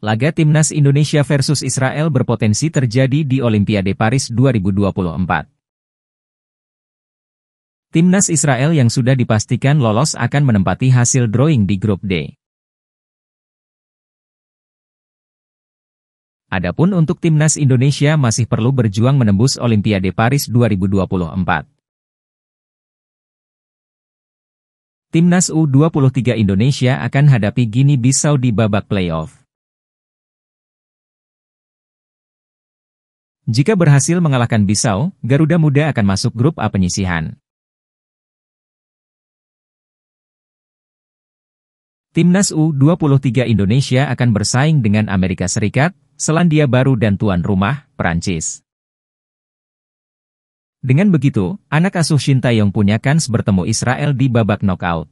Laga Timnas Indonesia versus Israel berpotensi terjadi di Olimpiade Paris 2024. Timnas Israel yang sudah dipastikan lolos akan menempati hasil drawing di grup D. Adapun untuk Timnas Indonesia masih perlu berjuang menembus Olimpiade Paris 2024. Timnas U23 Indonesia akan hadapi Gini Bissau di babak playoff. Jika berhasil mengalahkan Bisau, Garuda Muda akan masuk grup A penyisihan. Timnas U23 Indonesia akan bersaing dengan Amerika Serikat, Selandia Baru dan tuan rumah, Perancis. Dengan begitu, anak asuh Shin Taeyong punya kans bertemu Israel di babak knockout.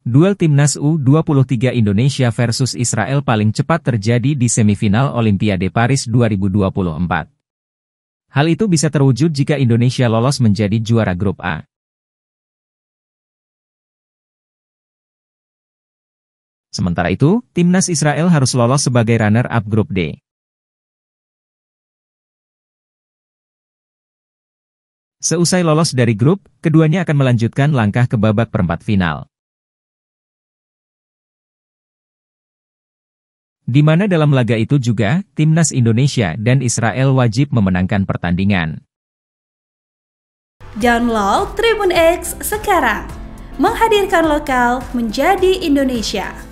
Duel Timnas U23 Indonesia versus Israel paling cepat terjadi di semifinal Olimpiade Paris 2024. Hal itu bisa terwujud jika Indonesia lolos menjadi juara grup A. Sementara itu, timnas Israel harus lolos sebagai runner-up grup D. Seusai lolos dari grup, keduanya akan melanjutkan langkah ke babak perempat final. di mana dalam laga itu juga, timnas Indonesia dan Israel wajib memenangkan pertandingan. Download Tribun X sekarang, menghadirkan lokal menjadi Indonesia.